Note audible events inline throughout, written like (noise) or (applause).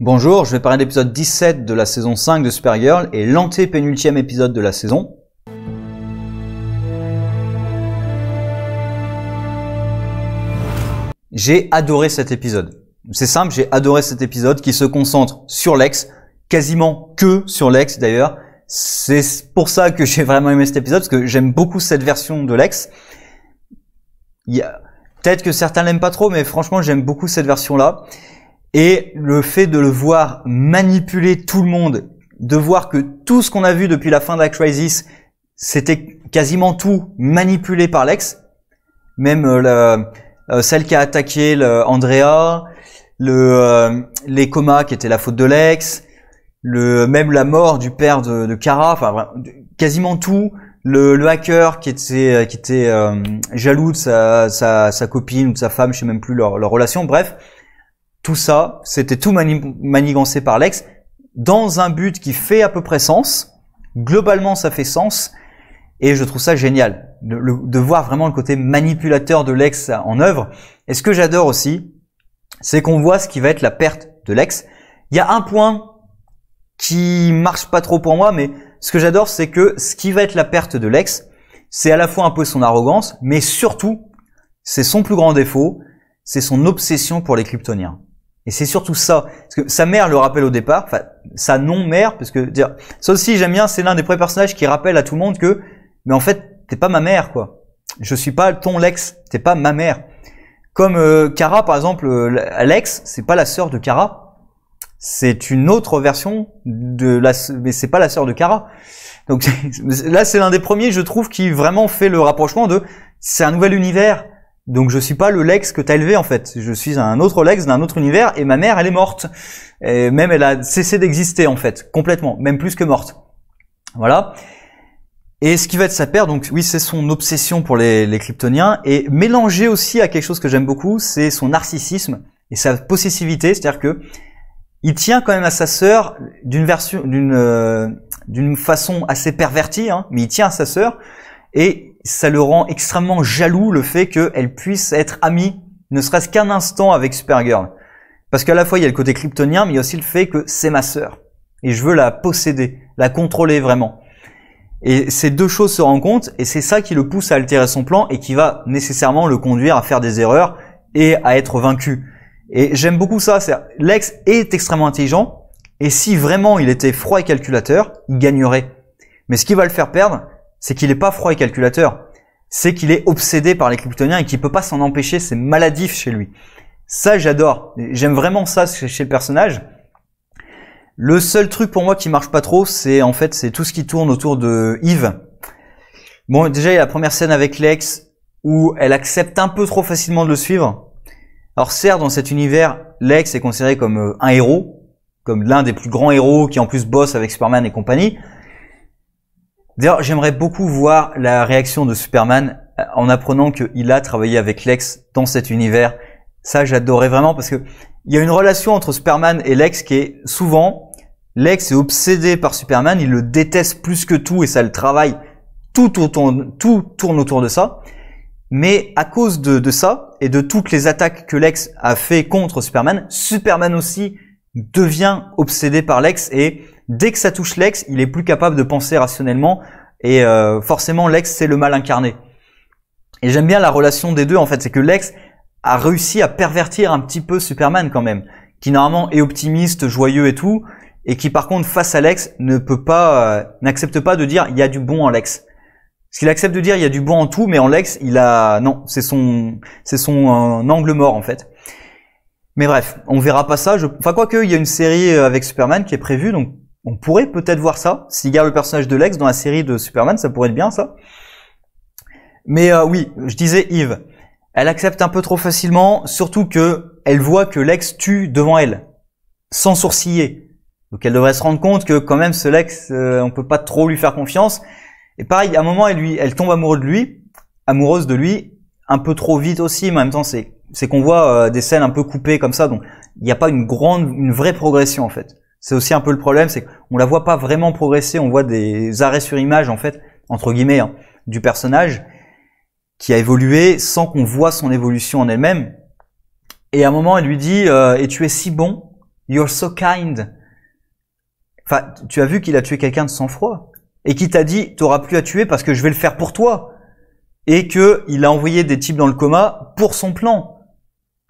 Bonjour, je vais parler de l'épisode 17 de la saison 5 de Supergirl et l'antépénultième épisode de la saison. J'ai adoré cet épisode. C'est simple, j'ai adoré cet épisode qui se concentre sur Lex, quasiment que sur Lex d'ailleurs. C'est pour ça que j'ai vraiment aimé cet épisode, parce que j'aime beaucoup cette version de Lex. Il Peut-être que certains l'aiment pas trop, mais franchement j'aime beaucoup cette version-là. Et le fait de le voir manipuler tout le monde, de voir que tout ce qu'on a vu depuis la fin de la Crisis, c'était quasiment tout manipulé par Lex, même euh, euh, celle qui a attaqué le Andrea, le, euh, les comas qui étaient la faute de Lex, le, même la mort du père de, de Kara, enfin quasiment tout, le, hacker qui était, qui était jaloux de sa, sa, sa, copine ou de sa femme, je sais même plus leur, leur relation, bref, tout ça, c'était tout manigancé par l'ex, dans un but qui fait à peu près sens. Globalement, ça fait sens. Et je trouve ça génial de, voir vraiment le côté manipulateur de l'ex en œuvre. Et ce que j'adore aussi, c'est qu'on voit ce qui va être la perte de l'ex. Il y a un point qui marche pas trop pour moi, mais ce que j'adore, c'est que ce qui va être la perte de l'ex, c'est à la fois un peu son arrogance, mais surtout, c'est son plus grand défaut, c'est son obsession pour les kryptoniens. Et c'est surtout ça. Parce que sa mère le rappelle au départ, enfin, sa non-mère, parce que, dire, ça aussi, j'aime bien, c'est l'un des premiers personnages qui rappelle à tout le monde que, mais en fait, t'es pas ma mère, quoi. Je suis pas ton Lex, t'es pas ma mère. Comme euh, Kara, par exemple, euh, Alex, c'est pas la sœur de Kara, C'est une autre version de la, mais c'est pas la sœur de Kara. Donc (laughs) là, c'est l'un des premiers, je trouve, qui vraiment fait le rapprochement de, c'est un nouvel univers donc je suis pas le Lex que t'as élevé en fait. Je suis un autre Lex d'un autre univers et ma mère elle est morte. Et même elle a cessé d'exister en fait, complètement, même plus que morte. Voilà. Et ce qui va être sa paire, donc oui, c'est son obsession pour les, les, Kryptoniens et mélangé aussi à quelque chose que j'aime beaucoup, c'est son narcissisme et sa possessivité, c'est-à-dire que il tient quand même à sa sœur d'une version, d'une euh, d'une façon assez pervertie, hein, mais il tient à sa sœur et ça le rend extrêmement jaloux le fait qu'elle puisse être amie, ne serait-ce qu'un instant avec Supergirl. Parce qu'à la fois, il y a le côté kryptonien, mais il y a aussi le fait que c'est ma sœur. Et je veux la posséder, la contrôler vraiment. Et ces deux choses se rencontrent, et c'est ça qui le pousse à altérer son plan, et qui va nécessairement le conduire à faire des erreurs, et à être vaincu. Et j'aime beaucoup ça, c'est Lex est extrêmement intelligent, et si vraiment il était froid et calculateur, il gagnerait. Mais ce qui va le faire perdre, c'est qu'il est pas froid et calculateur, c'est qu'il est obsédé par les kryptoniens et qu'il peut pas s'en empêcher, c'est maladif chez lui. Ça, j'adore. J'aime vraiment ça chez le personnage. Le seul truc pour moi qui marche pas trop, c'est en fait c'est tout ce qui tourne autour de Yves. Bon, déjà il y a la première scène avec Lex où elle accepte un peu trop facilement de le suivre. Alors certes, dans cet univers, Lex est considéré comme euh, un héros, comme l'un des plus grands héros qui en plus bosse avec Superman et compagnie. D'ailleurs, j'aimerais beaucoup voir la réaction de Superman euh, en apprenant qu'il a travaillé avec Lex dans cet univers. Ça, j'adorais vraiment parce que il y a une relation entre Superman et Lex qui est souvent Lex est obsédé par Superman, il le déteste plus que tout et ça le travaille. Tout tourne, autour de ça. Mais à cause de, de ça et de toutes les attaques que Lex a fait contre Superman, Superman aussi devient obsédé par Lex et Dès que ça touche l'ex, il est plus capable de penser rationnellement et euh, forcément l'ex c'est le mal incarné. Et j'aime bien la relation des deux en fait, c'est que l'ex a réussi à pervertir un petit peu Superman quand même, qui normalement est optimiste, joyeux et tout, et qui par contre face à l'ex ne peut pas, euh, n'accepte pas de dire il y a du bon en l'ex. Parce qu'il accepte de dire il y a du bon en tout, mais en l'ex il a non, c'est son, c'est son euh, angle mort en fait. Mais bref, on verra pas ça. Je... Enfin quoi que, il y a une série avec Superman qui est prévue, donc on pourrait peut-être voir ça. S'il garde le personnage de Lex dans la série de Superman, ça pourrait être bien ça. Mais euh, oui, je disais Yves, elle accepte un peu trop facilement, surtout que elle voit que Lex tue devant elle, sans sourciller. Donc elle devrait se rendre compte que quand même ce Lex, euh, on peut pas trop lui faire confiance. Et pareil, à un moment, elle lui, elle tombe amoureuse de lui, amoureuse de lui, un peu trop vite aussi. Mais en même temps, c'est c'est qu'on voit euh, des scènes un peu coupées comme ça, donc il n'y a pas une grande, une vraie progression en fait. C'est aussi un peu le problème, c'est qu'on la voit pas vraiment progresser, on voit des arrêts sur image, en fait, entre guillemets, hein, du personnage, qui a évolué sans qu'on voit son évolution en elle-même. Et à un moment, elle lui dit euh, Et tu es si bon, you're so kind. Enfin, tu as vu qu'il a tué quelqu'un de sang-froid. Et qui t'a dit T'auras plus à tuer parce que je vais le faire pour toi. Et que il a envoyé des types dans le coma pour son plan.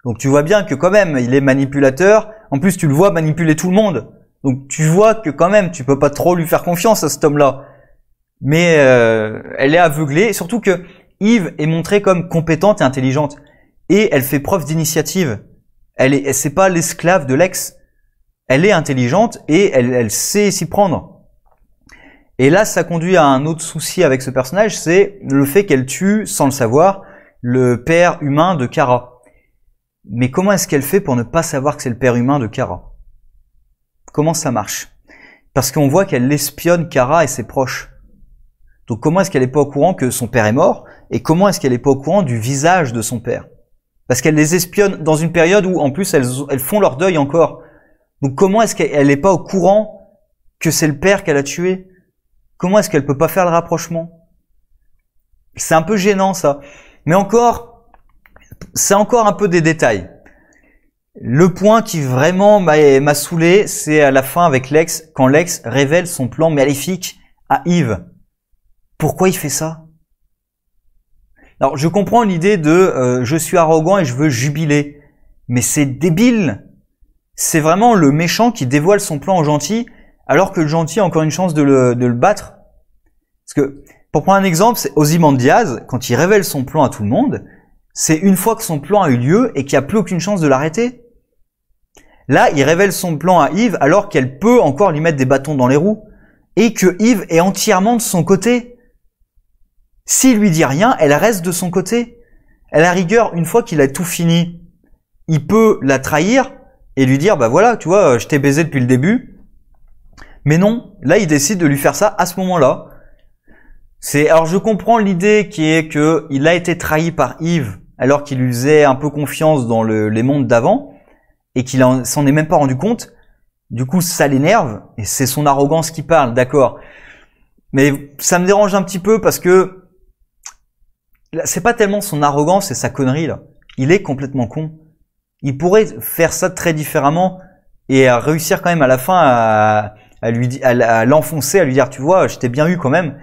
Donc tu vois bien que quand même, il est manipulateur. En plus, tu le vois manipuler tout le monde. Donc tu vois que quand même, tu peux pas trop lui faire confiance à cet homme-là. Mais euh, elle est aveuglée, surtout que Yves est montrée comme compétente et intelligente, et elle fait preuve d'initiative. Elle est, c'est pas l'esclave de l'ex. Elle est intelligente et elle, elle sait s'y prendre. Et là, ça conduit à un autre souci avec ce personnage, c'est le fait qu'elle tue, sans le savoir, le père humain de Kara. Mais comment est-ce qu'elle fait pour ne pas savoir que c'est le père humain de Kara Comment ça marche Parce qu'on voit qu'elle espionne Kara et ses proches. Donc comment est-ce qu'elle n'est pas au courant que son père est mort Et comment est-ce qu'elle n'est pas au courant du visage de son père Parce qu'elle les espionne dans une période où en plus elles, font leur deuil encore. Donc comment est-ce qu'elle n'est pas au courant que c'est le père qu'elle a tué Comment est-ce qu'elle peut pas faire le rapprochement C'est un peu gênant ça. Mais encore, c'est encore un peu des détails. Le point qui vraiment m'a saoulé, c'est à la fin avec Lex, quand Lex révèle son plan maléfique à Yves. Pourquoi il fait ça Alors je comprends l'idée de euh, je suis arrogant et je veux jubiler, mais c'est débile. C'est vraiment le méchant qui dévoile son plan au gentil, alors que le gentil a encore une chance de le, de le battre. Parce que pour prendre un exemple, c'est Ozymandias quand il révèle son plan à tout le monde, c'est une fois que son plan a eu lieu et qu'il n'y a plus aucune chance de l'arrêter. Là, il révèle son plan à Yves alors qu'elle peut encore lui mettre des bâtons dans les roues et que Yves est entièrement de son côté. S'il lui dit rien, elle reste de son côté. Elle a rigueur, une fois qu'il a tout fini, il peut la trahir et lui dire, bah voilà, tu vois, je t'ai baisé depuis le début. Mais non, là, il décide de lui faire ça à ce moment-là. C'est, alors je comprends l'idée qui est que a été trahi par Yves alors qu'il lui faisait un peu confiance dans les mondes d'avant et qu'il s'en est même pas rendu compte, du coup ça l'énerve et c'est son arrogance qui parle, d'accord. Mais ça me dérange un petit peu parce que c'est pas tellement son arrogance et sa connerie là. Il est complètement con. Il pourrait faire ça très différemment et réussir quand même à la fin à, lui à, l'enfoncer, à lui dire tu vois, je t'ai bien eu quand même.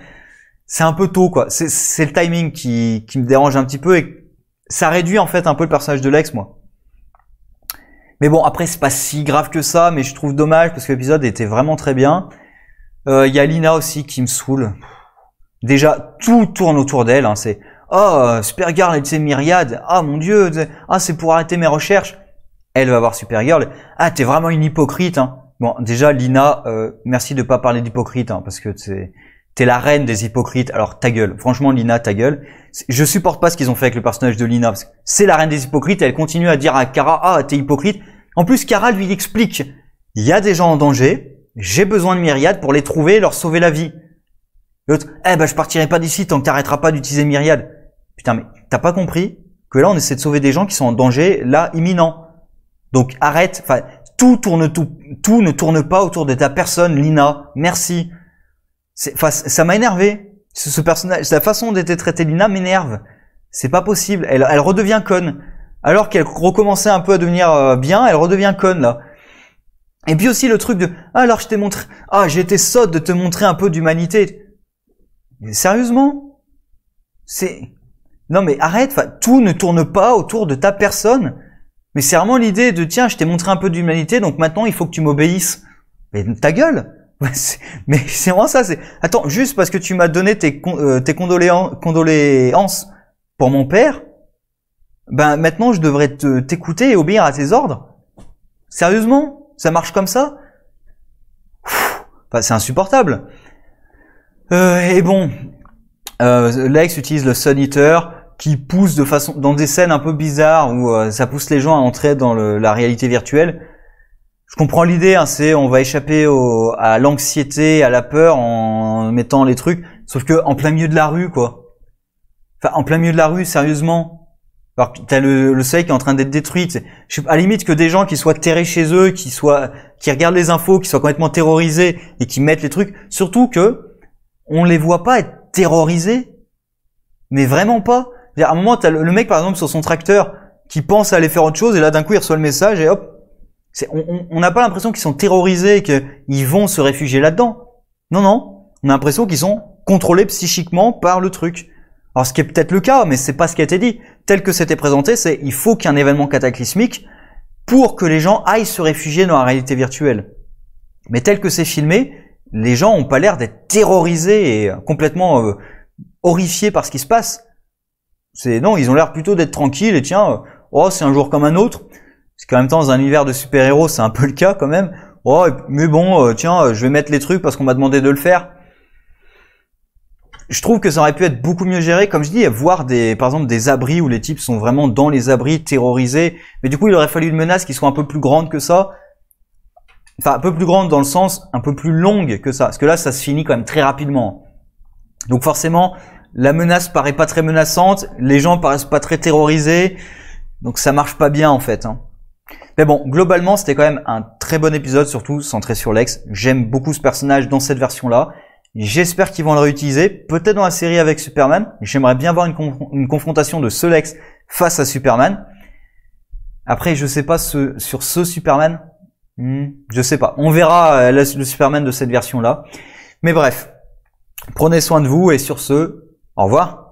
C'est un peu tôt quoi. C'est le timing qui, qui me dérange un petit peu et ça réduit en fait un peu le personnage de Lex moi. Mais bon, après, c'est pas si grave que ça, mais je trouve dommage parce que l'épisode était vraiment très bien. Il euh, y a Lina aussi qui me saoule. Déjà, tout tourne autour d'elle. Hein, c'est oh euh, Supergirl et ses myriades. Ah mon dieu. Ah c'est pour arrêter mes recherches. Elle va voir Supergirl. Ah t'es vraiment une hypocrite. Hein. Bon, déjà Lina, euh, merci de pas parler d'hypocrite hein, parce que c'est T'es la reine des hypocrites. Alors ta gueule. Franchement, Lina, ta gueule. Je supporte pas ce qu'ils ont fait avec le personnage de Lina. c'est la reine des hypocrites. Et elle continue à dire à Kara, ah, t'es hypocrite. En plus, Kara lui explique, il y a des gens en danger. J'ai besoin de Myriad pour les trouver et leur sauver la vie. L'autre, eh ben, je partirai pas d'ici tant que t'arrêteras pas d'utiliser Myriad. Putain, mais t'as pas compris que là, on essaie de sauver des gens qui sont en danger, là, imminent. Donc arrête. Enfin, tout tourne tout, tout ne tourne pas autour de ta personne, Lina. Merci ça m'a énervé. Ce, personnage, sa façon d'être traité Lina m'énerve. C'est pas possible. Elle, redevient conne. Alors qu'elle recommençait un peu à devenir euh, bien, elle redevient conne là. Et puis aussi le truc de ah alors je t'ai montré ah j'ai été sotte de te montrer un peu d'humanité. sérieusement, c'est non mais arrête. tout ne tourne pas autour de ta personne. Mais c'est vraiment l'idée de tiens je t'ai montré un peu d'humanité donc maintenant il faut que tu m'obéisses. Mais ta gueule mais c'est vraiment ça. C'est attends, juste parce que tu m'as donné tes, euh, tes condoléances pour mon père, ben maintenant je devrais t'écouter et obéir à tes ordres. Sérieusement, ça marche comme ça bah, C'est insupportable. Euh, et bon, euh, Lex utilise le Sun qui pousse de façon dans des scènes un peu bizarres où ça pousse les gens à entrer dans la réalité virtuelle je comprends l'idée, hein, c'est on va échapper à l'anxiété, à la peur en mettant les trucs. Sauf que en plein milieu de la rue, quoi. Enfin, en plein milieu de la rue, sérieusement. Alors, t'as le, le soleil qui est en train d'être détruit. Je à limite que des gens qui soient terrés chez eux, qui soient, qui regardent les infos, qui soient complètement terrorisés et qui mettent les trucs. Surtout que on les voit pas être terrorisés, mais vraiment pas. -à, un moment, t'as le, le mec par exemple sur son tracteur qui pense à aller faire autre chose et là d'un coup il reçoit le message et hop, on n'a pas l'impression qu'ils sont terrorisés, et qu'ils vont se réfugier là-dedans. Non, non. On a l'impression qu'ils sont contrôlés psychiquement par le truc. Alors ce qui est peut-être le cas, mais c'est pas ce qui a été dit. Tel que c'était présenté, c'est il faut qu'un événement cataclysmique pour que les gens aillent se réfugier dans la réalité virtuelle. Mais tel que c'est filmé, les gens n'ont pas l'air d'être terrorisés et euh, complètement euh, horrifiés par ce qui se passe. C'est non, ils ont l'air plutôt d'être tranquilles et tiens, euh, oh c'est un jour comme un autre. Parce qu'en même temps, dans un univers de super-héros, c'est un peu le cas quand même. Oh, mais bon, euh, tiens, euh, je vais mettre les trucs parce qu'on m'a demandé de le faire. Je trouve que ça aurait pu être beaucoup mieux géré, comme je dis, voir des, par exemple, des abris où les types sont vraiment dans les abris, terrorisés. Mais du coup, il aurait fallu une menace qui soit un peu plus grande que ça. Enfin, un peu plus grande dans le sens, un peu plus longue que ça. Parce que là, ça se finit quand même très rapidement. Donc forcément, la menace paraît pas très menaçante, les gens paraissent pas très terrorisés. Donc ça marche pas bien en fait. Hein. Mais bon, globalement, c'était quand même un très bon épisode, surtout centré sur Lex. J'aime beaucoup ce personnage dans cette version-là. J'espère qu'ils vont le réutiliser, peut-être dans la série avec Superman. J'aimerais bien voir une, confrontation de ce Lex face à Superman. Après, je sais pas ce, sur ce Superman. Hmm, je sais pas. On verra euh, le Superman de cette version-là. Mais bref, prenez soin de vous et sur ce, au revoir.